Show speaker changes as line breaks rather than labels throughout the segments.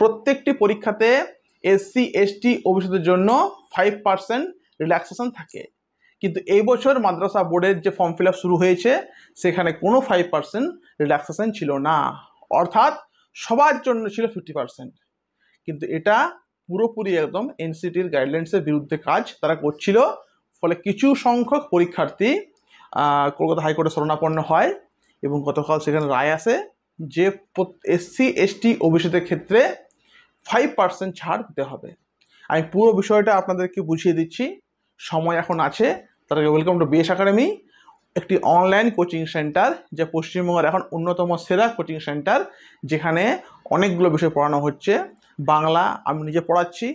প্রত্যেকটি পরীক্ষাতে SC ST ওবিসিদের জন্য ফাইভ পার্সেন্ট রিল্যাক্সেশন থাকে কিন্তু এই বছর মাদ্রাসা বোর্ডের যে ফর্ম ফিল শুরু হয়েছে সেখানে কোনো ফাইভ পার্সেন্ট রিল্যাক্সেশন ছিল না অর্থাৎ সবার জন্য ছিল ফিফটি পার্সেন্ট কিন্তু এটা পুরোপুরি একদম এনসিটির গাইডলাইন্সের বিরুদ্ধে কাজ তারা করছিল ফলে কিছু সংখ্যক পরীক্ষার্থী কলকাতা হাইকোর্টে শরণাপন্ন হয় এবং গতকাল সেখানে রায় আসে যে এসসি এসটি ওবিসিদের ক্ষেত্রে ফাইভ পার্সেন্ট ছাড় দিতে হবে আমি পুরো বিষয়টা আপনাদেরকে বুঝিয়ে দিচ্ছি সময় এখন আছে তাদেরকে ওয়েলকাম টু বিএস একাডেমি একটি অনলাইন কোচিং সেন্টার যা পশ্চিমবঙ্গের এখন অন্যতম সেরা কোচিং সেন্টার যেখানে অনেকগুলো বিষয় পড়ানো হচ্ছে বাংলা আমি নিজে পড়াচ্ছি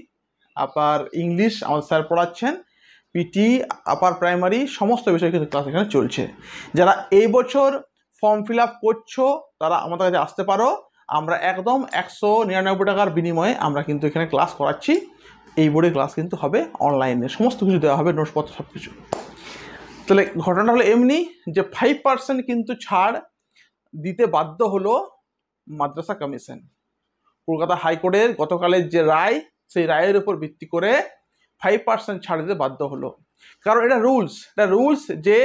আপার ইংলিশ আমাদের স্যার পড়াচ্ছেন পিটি আপার প্রাইমারি সমস্ত বিষয় কিন্তু ক্লাস এখানে চলছে যারা এই বছর ফর্ম ফিল আপ করছো তারা আমাদের কাছে আসতে পারো আমরা একদম একশো নিরানব্বই টাকার বিনিময়ে আমরা কিন্তু এখানে ক্লাস করাচ্ছি এই বোর্ডে ক্লাস কিন্তু হবে অনলাইনে সমস্ত কিছু দেওয়া হবে নোটসপত্র সব কিছু তাহলে ঘটনাটা হলো এমনি যে ফাইভ পার্সেন্ট কিন্তু ছাড় দিতে বাধ্য হলো মাদ্রাসা কমিশন কলকাতা হাইকোর্টের গতকালের যে রায় সেই রায়ের উপর ভিত্তি করে ফাইভ পার্সেন্ট ছাড় দিতে বাধ্য হলো কারণ এটা রুলস এটা রুলস যে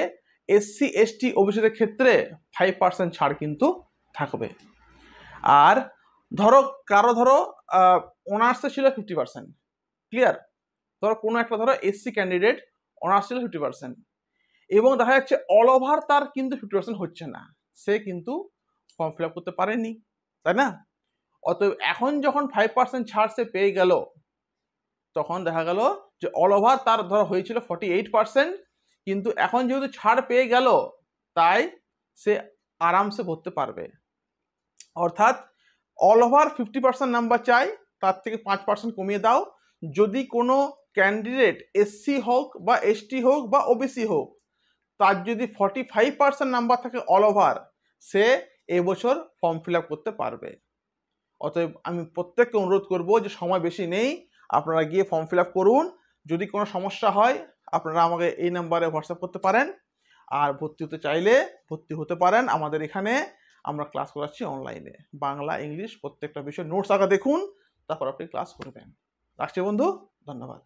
এসসি এসটি ওবিসিদের ক্ষেত্রে ফাইভ পার্সেন্ট ছাড় কিন্তু থাকবে আর ধরো কারো ধরো অনার্সে ছিল ফিফটি পার্সেন্ট ক্লিয়ার ধরো কোনো একটা ধরো এসসি ক্যান্ডিডেট অনার্স ছিল ফিফটি পার্সেন্ট এবং দেখা যাচ্ছে অল ওভার তার কিন্তু ফিফটি পার্সেন্ট হচ্ছে না সে কিন্তু ফর্ম ফিল আপ করতে পারেনি তাই না অতএব এখন যখন ফাইভ পার্সেন্ট ছাড় সে পেয়ে গেল তখন দেখা গেল যে অল ওভার তার ধরো হয়েছিল ফর্টি এইট পার্সেন্ট কিন্তু এখন যেহেতু ছাড় পেয়ে গেল তাই সে আরামসে ভরতে পারবে অর্থাৎ all over fifty percent number চাই তার থেকে পাঁচ পার্সেন্ট কমিয়ে দাও যদি কোনো ক্যান্ডিডেট এসসি হোক বা এসটি হোক বা ওবিসি হোক তার যদি ফর্টি ফাইভ পার্সেন্ট নাম্বার থাকে অল ওভার সে এবছর ফর্ম ফিল আপ করতে পারবে অতএব আমি প্রত্যেককে অনুরোধ করব যে সময় বেশি নেই আপনারা গিয়ে ফর্ম ফিল আপ করুন যদি কোনো সমস্যা হয় আপনারা আমাকে এই নাম্বারে হোয়াটসঅ্যাপ করতে পারেন আর ভর্তি হতে চাইলে ভর্তি হতে পারেন আমাদের এখানে আমরা ক্লাস করাচ্ছি অনলাইনে বাংলা ইংলিশ প্রত্যেকটা বিষয় নোটস আঁকা দেখুন তারপর আপনি ক্লাস করবেন রাখছি বন্ধু ধন্যবাদ